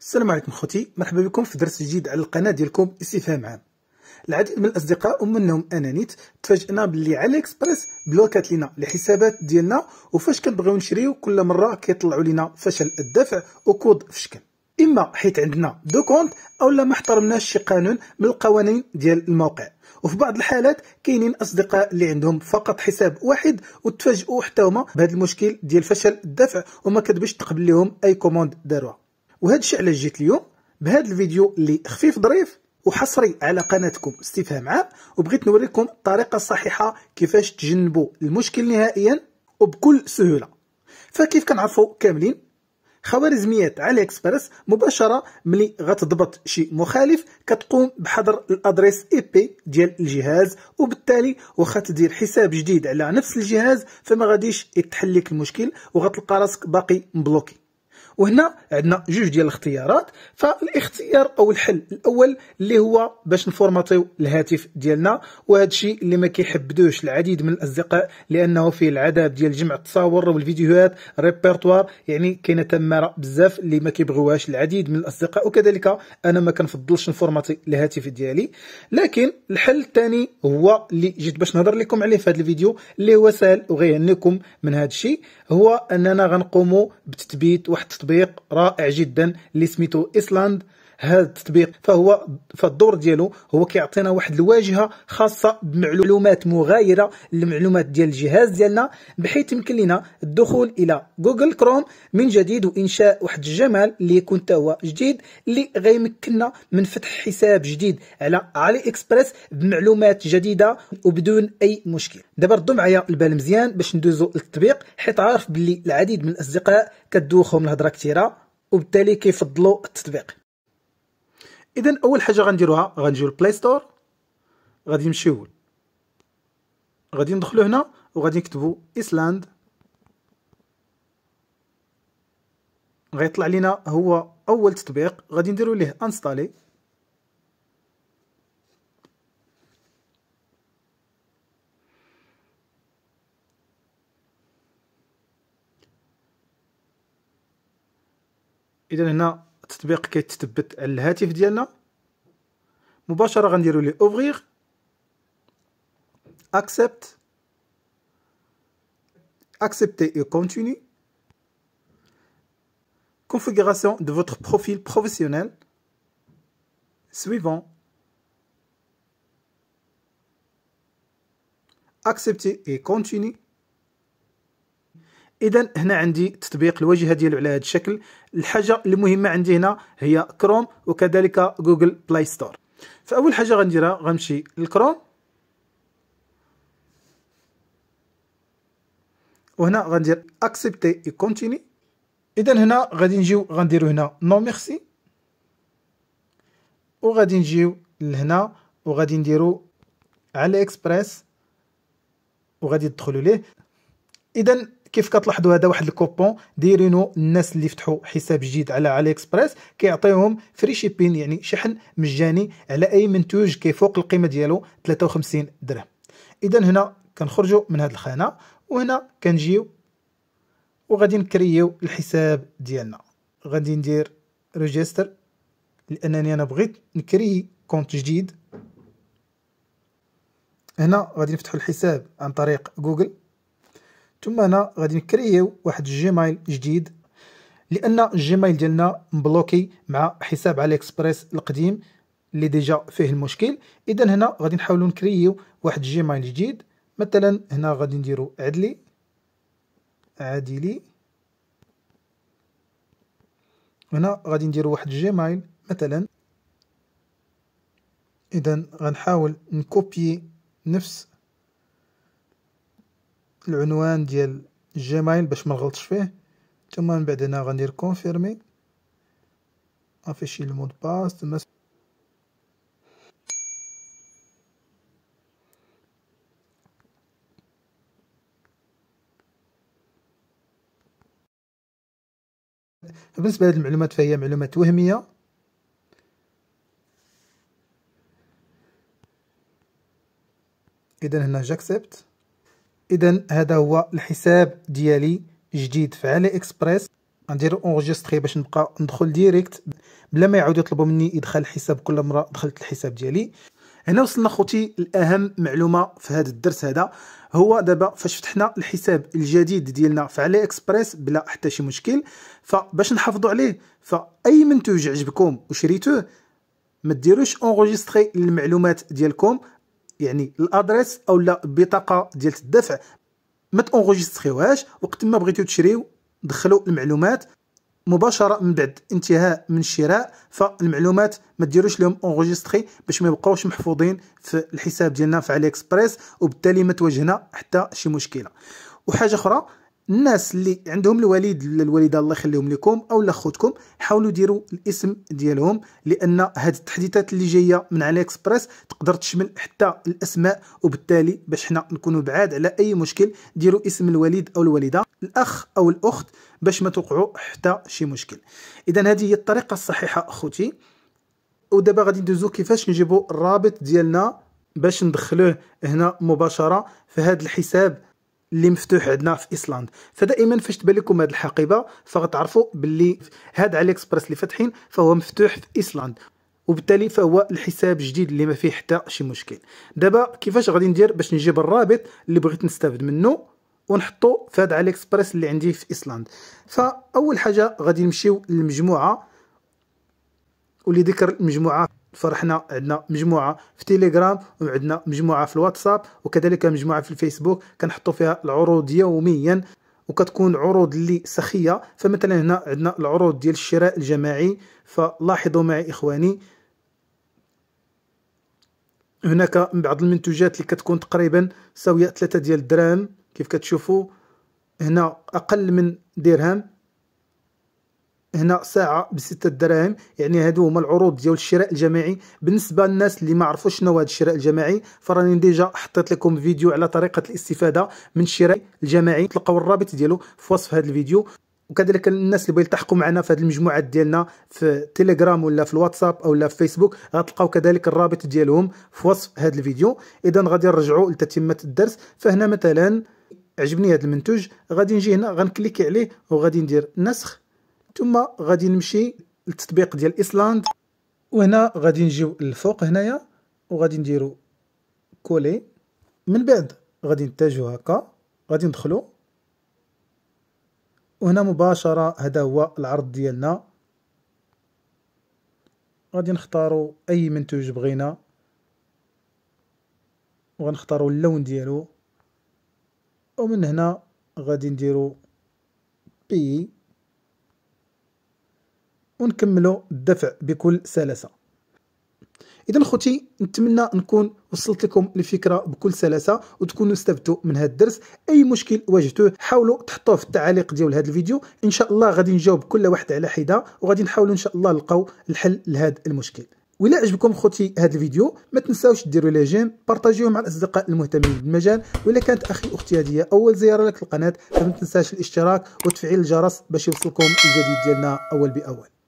السلام عليكم خوتي مرحبا بكم في درس جديد على القناه ديالكم استفهام عام العديد من الاصدقاء ومنهم انا نيت تفاجئنا باللي علي اكسبريس بلوكات لينا الحسابات ديالنا وفاش كنبغيو نشريو كل مره كيطلعوا لينا فشل الدفع وكود فشكل اما حيت عندنا دو كونت اولا ما احترمناش شي قانون من القوانين ديال الموقع وفي بعض الحالات كاينين اصدقاء اللي عندهم فقط حساب واحد وتفاجئوا حتى هما بهذا المشكل ديال فشل الدفع وما كتبش تقبل لهم اي كوموند داروها وهذا الشيء علاش جيت اليوم بهذا الفيديو اللي خفيف ظريف وحصري على قناتكم استفهام عام وبغيت نوريكم الطريقه الصحيحه كيفاش تجنبوا المشكل نهائيا وبكل سهوله فكيف كنعرفوا كاملين خوارزميات علي اكسبرس مباشره ملي غتضبط شي مخالف كتقوم بحضر الادريس اي بي ديال الجهاز وبالتالي واخا تدير حساب جديد على نفس الجهاز فما غاديش يتحل لك المشكل وغتلقى راسك باقي مبلوكي وهنا عندنا جوج ديال الاختيارات فالاختيار او الحل الاول اللي هو باش نفورماتيو الهاتف ديالنا وهذا الشيء اللي ما كيحبدوش العديد من الاصدقاء لانه فيه العذاب ديال جمع التصاور والفيديوهات ريبرتوار يعني كاينه تماره بزاف اللي ما كيبغيوهاش العديد من الاصدقاء وكذلك انا ما كنفضلش نفورماتي الهاتف ديالي لكن الحل الثاني هو اللي جيت باش نهضر لكم عليه في هذا الفيديو اللي هو سهل وغيهنيكم من هذا الشيء هو اننا غنقوموا بتثبيت واحد التطبيق تطبيق رائع جدا اللي سميته ايسلاند هذا التطبيق فهو فالدور ديالو هو كيعطينا واحد الواجهه خاصه بمعلومات مغايره للمعلومات ديال الجهاز ديالنا بحيث يمكن لنا الدخول الى جوجل كروم من جديد وانشاء واحد الجمال اللي يكون هو جديد اللي غيمكننا من فتح حساب جديد على علي اكسبريس بمعلومات جديده وبدون اي مشكل دابا ردوا معايا البال مزيان باش ندوزو للتطبيق حيت عارف باللي العديد من الاصدقاء كدوخهم الهضره كثيره وبالتالي كيفضلوا التطبيق اذا اول حاجه غنديروها غنجيو للبلاي ستور غادي نمشيو غادي ندخلو هنا وغادي نكتبو ايسلاند غيطلع لينا هو اول تطبيق غادي نديرو ليه انستالي اذا هنا التطبيق كيتثبت على الهاتف ديالنا مباشره غنديروا ليه اوفرير اكسبت accepter et continue. Configuration de votre profil professionnel. Suivant. Accepter et continue. اذا هنا عندي تطبيق الواجهه ديالو على هذا الشكل الحاجه المهمه عندي هنا هي كروم وكذلك جوجل بلاي ستور فاول حاجه غنديرها غنمشي للكروم وهنا غندير اكسبتي اي كونتيني اذا هنا غادي نجيو غنديرو هنا نو ميرسي وغادي نجيو لهنا وغادي نديرو على اكسبريس وغادي تدخلوا ليه اذا كيف كتلاحظوا هذا واحد الكوبون دايرينو الناس اللي فتحوا حساب جديد على علي اكسبريس كيعطيهم فري شيبين يعني شحن مجاني على اي منتوج كيفوق القيمه ديالو 53 درهم اذا هنا كنخرجوا من هذه الخانه وهنا كنجيو وغادي نكريو الحساب ديالنا غادي ندير ريجستر لانني انا بغيت نكري كونت جديد هنا غادي نفتحوا الحساب عن طريق جوجل ثم هنا غادي نكرييو واحد الجيميل جديد لان الجيميل ديالنا مبلوكي مع حساب علي اكسبريس القديم اللي ديجا فيه المشكل اذا هنا غادي نحاولوا نكرييو واحد الجيميل جديد مثلا هنا غادي نديرو عدلي عادلي هنا غادي نديرو واحد الجيميل مثلا اذا غنحاول نكوبي نفس العنوان ديال جيميل باش ما نغلطش فيه ثم من بعد هنا غندير كونفيرمي افيشي المود باس تما بالنسبه لهذه المعلومات فهي معلومات وهميه اذا هنا جاكسبت اذا هذا هو الحساب ديالي جديد في علي اكسبريس غندير اونجستري باش نبقى ندخل ديريكت بلا ما يعاودوا يطلبوا مني ادخال الحساب كل مره دخلت الحساب ديالي هنا وصلنا خوتي الاهم معلومه في هذا الدرس هذا هو دابا فاش فتحنا الحساب الجديد ديالنا في علي اكسبريس بلا حتى شي مشكل فباش نحافظوا عليه فاي منتوج عجبكم وشريتوه ما ديروش اونجستري للمعلومات ديالكم يعني الادريس او لا البطاقه ديال الدفع ما تونغوجيستريوهاش وقت ما بغيتو تشريو دخلوا المعلومات مباشره من بعد انتهاء من الشراء فالمعلومات ما ديروش لهم اونغوجيستري باش ما يبقاوش محفوظين في الحساب ديالنا في علي اكسبريس وبالتالي ما تواجهنا حتى شي مشكله وحاجه اخرى الناس اللي عندهم الوالد الوالده الله يخليهم لكم او خوتكم حاولوا ديروا الاسم ديالهم لان هاد التحديثات اللي جايه من علي اكسبريس تقدر تشمل حتى الاسماء وبالتالي باش حنا نكونوا بعاد على اي مشكل ديروا اسم الوالد او الوالده الاخ او الاخت باش ما توقعوا حتى شي مشكل اذا هذه هي الطريقه الصحيحه اخوتي ودابا غادي ندوزو كيفاش نجيبوا الرابط ديالنا باش ندخلوه هنا مباشره في هذا الحساب اللي مفتوح عندنا في ايسلاند فدائما فاش تبان لكم هذه الحقيبه فغتعرفوا باللي هذا علي اكسبرس اللي فاتحين فهو مفتوح في ايسلاند وبالتالي فهو الحساب جديد اللي ما فيه حتى شي مشكل دابا كيفاش غادي ندير باش نجيب الرابط اللي بغيت نستافد منه ونحطو في هذا علي اكسبرس اللي عندي في ايسلاند فاول حاجه غادي نمشيو للمجموعه ولذكر المجموعه فرحنا عندنا مجموعه في تيليجرام وعندنا مجموعه في الواتساب وكذلك مجموعه في الفيسبوك كنحطوا فيها العروض يوميا وكتكون عروض اللي سخيه فمثلا هنا عندنا العروض ديال الشراء الجماعي فلاحظوا معي اخواني هناك بعض المنتوجات اللي كتكون تقريبا ساويه 3 ديال الدراهم كيف كتشوفوا هنا اقل من درهم هنا ساعه بستة دراهم يعني هادو هما العروض ديال الشراء الجماعي بالنسبه للناس اللي ما عرفوش شنو هذا الشراء الجماعي فراني ديجا حطيت لكم فيديو على طريقه الاستفاده من الشراء الجماعي تلقاو الرابط ديالو في وصف هذا الفيديو وكذلك الناس اللي بغيو يلتحقوا معنا في هذه المجموعات ديالنا في تيليجرام ولا في الواتساب او لا في فيسبوك غتلقاو كذلك الرابط ديالهم في وصف هذا الفيديو اذا غادي نرجعوا لتتمه الدرس فهنا مثلا عجبني هذا المنتوج غادي نجي هنا غنكليكي عليه وغادي ندير نسخ ثم غادي نمشي للتطبيق ديال ايسلاند وهنا غادي نجيو للفوق هنايا وغادي نديرو كولي من بعد غادي نتاجو هكا غادي ندخلو وهنا مباشره هذا هو العرض ديالنا غادي نختارو اي منتوج بغينا وغنختارو اللون ديالو ومن هنا غادي نديرو بي ونكملوا الدفع بكل سلاسه اذا خوتي نتمنى نكون وصلت لكم الفكره بكل سلاسه وتكونوا استفدتوا من هذا الدرس اي مشكل واجهتوه حاولوا تحطوه في التعاليق ديال هذا الفيديو ان شاء الله غادي نجاوب كل واحد على حده وغادي نحاولوا ان شاء الله نلقاو الحل لهذا المشكل ولا عجبكم خوتي هذا الفيديو ما تنساوش ديروا لي جيم بارطاجيوه مع الاصدقاء المهتمين بالمجال ولا كانت اخي اختي هذه اول زياره لك القناه فما تنساش الاشتراك وتفعيل الجرس باش يوصلكم الجديد ديالنا اول باول